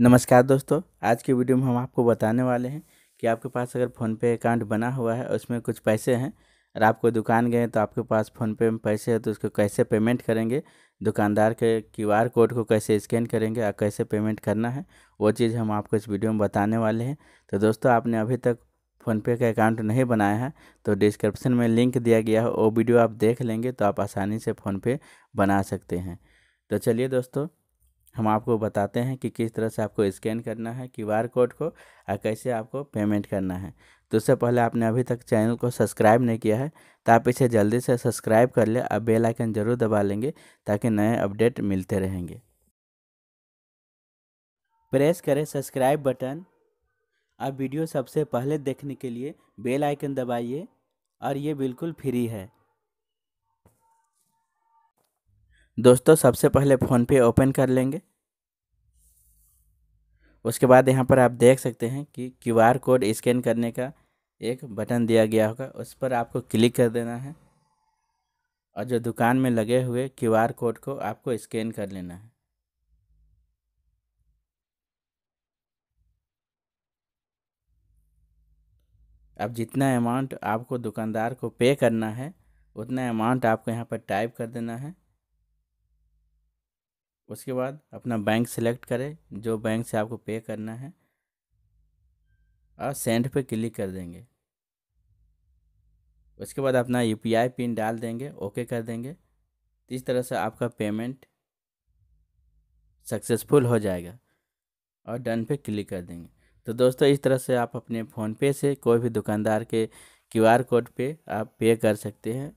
नमस्कार दोस्तों आज के वीडियो में हम आपको बताने वाले हैं कि आपके पास अगर फ़ोनपे अकाउंट बना हुआ है उसमें कुछ पैसे हैं और आपको दुकान गए तो आपके पास फ़ोनपे में पैसे हैं तो उसको कैसे पेमेंट करेंगे दुकानदार के क्यू आर कोड को कैसे स्कैन करेंगे और कैसे पेमेंट करना है वो चीज़ हम आपको इस वीडियो में बताने वाले हैं तो दोस्तों आपने अभी तक फ़ोनपे का अकाउंट नहीं बनाया है तो डिस्क्रिप्शन में लिंक दिया गया है वो वीडियो आप देख लेंगे तो आप आसानी से फ़ोनपे बना सकते हैं तो चलिए दोस्तों हम आपको बताते हैं कि किस तरह से आपको स्कैन करना है क्यू आर कोड को और कैसे आपको पेमेंट करना है तो उससे पहले आपने अभी तक चैनल को सब्सक्राइब नहीं किया है तो आप इसे जल्दी से सब्सक्राइब कर लें और बेल आइकन ज़रूर दबा लेंगे ताकि नए अपडेट मिलते रहेंगे प्रेस करें सब्सक्राइब बटन और वीडियो सबसे पहले देखने के लिए बेल आइकन दबाइए और ये बिल्कुल फ्री है दोस्तों सबसे पहले फ़ोनपे ओपन कर लेंगे उसके बाद यहाँ पर आप देख सकते हैं कि क्यूआर कोड स्कैन करने का एक बटन दिया गया होगा उस पर आपको क्लिक कर देना है और जो दुकान में लगे हुए क्यूआर कोड को आपको स्कैन कर लेना है अब जितना अमाउंट आपको दुकानदार को पे करना है उतना अमाउंट आपको यहाँ पर टाइप कर देना है उसके बाद अपना बैंक सेलेक्ट करें जो बैंक से आपको पे करना है और सेंड पे क्लिक कर देंगे उसके बाद अपना यू पिन डाल देंगे ओके कर देंगे इस तरह से आपका पेमेंट सक्सेसफुल हो जाएगा और डन पे क्लिक कर देंगे तो दोस्तों इस तरह से आप अपने फ़ोन पे से कोई भी दुकानदार के क्यूआर कोड पे आप पे कर सकते हैं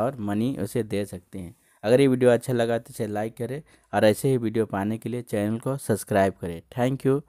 और मनी उसे दे सकते हैं अगर ये वीडियो अच्छा लगा तो इसे लाइक करें और ऐसे ही वीडियो पाने के लिए चैनल को सब्सक्राइब करें थैंक यू